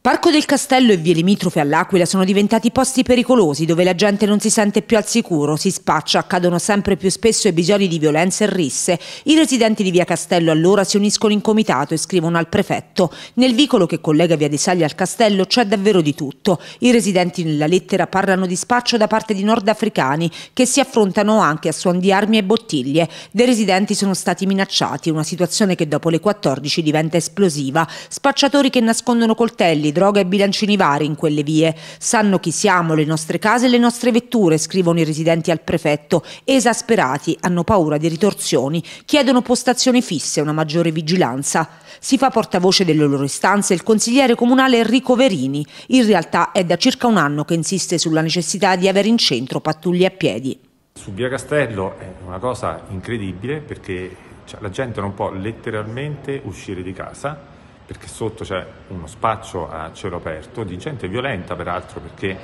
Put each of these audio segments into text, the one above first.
Parco del Castello e vie limitrofe all'Aquila sono diventati posti pericolosi dove la gente non si sente più al sicuro, si spaccia, accadono sempre più spesso episodi di violenza e risse. I residenti di via Castello allora si uniscono in comitato e scrivono al prefetto. Nel vicolo che collega via dei Sagli al castello c'è davvero di tutto. I residenti nella lettera parlano di spaccio da parte di nordafricani che si affrontano anche a suon di armi e bottiglie. Dei residenti sono stati minacciati, una situazione che dopo le 14 diventa esplosiva. Spacciatori che nascondono coltelli di droga e bilancini vari in quelle vie. Sanno chi siamo, le nostre case e le nostre vetture, scrivono i residenti al prefetto. Esasperati, hanno paura di ritorsioni, chiedono postazioni fisse, una maggiore vigilanza. Si fa portavoce delle loro istanze il consigliere comunale Enrico Verini. In realtà è da circa un anno che insiste sulla necessità di avere in centro pattuglie a piedi. Su Via Castello è una cosa incredibile perché cioè, la gente non può letteralmente uscire di casa perché sotto c'è uno spaccio a cielo aperto di gente violenta peraltro perché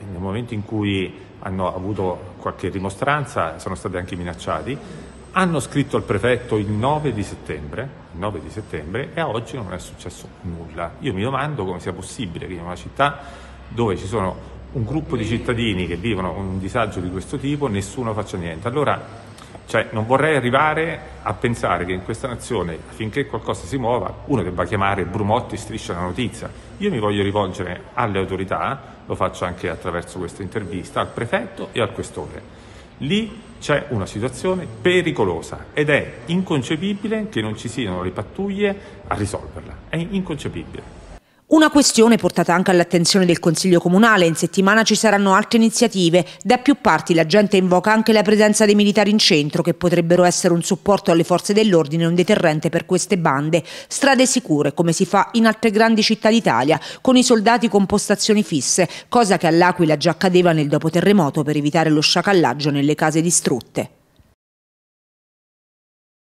nel momento in cui hanno avuto qualche rimostranza sono stati anche minacciati, hanno scritto al prefetto il 9 di settembre, 9 di settembre e a oggi non è successo nulla. Io mi domando come sia possibile che in una città dove ci sono un gruppo di cittadini che vivono un disagio di questo tipo nessuno faccia niente. Allora, cioè, non vorrei arrivare a pensare che in questa nazione, affinché qualcosa si muova, uno debba chiamare Brumotti e striscia la notizia. Io mi voglio rivolgere alle autorità, lo faccio anche attraverso questa intervista, al prefetto e al questore. Lì c'è una situazione pericolosa ed è inconcepibile che non ci siano le pattuglie a risolverla. È inconcepibile. Una questione portata anche all'attenzione del Consiglio Comunale, in settimana ci saranno altre iniziative, da più parti la gente invoca anche la presenza dei militari in centro che potrebbero essere un supporto alle forze dell'ordine e un deterrente per queste bande, strade sicure come si fa in altre grandi città d'Italia, con i soldati con postazioni fisse, cosa che all'Aquila già accadeva nel dopoterremoto per evitare lo sciacallaggio nelle case distrutte.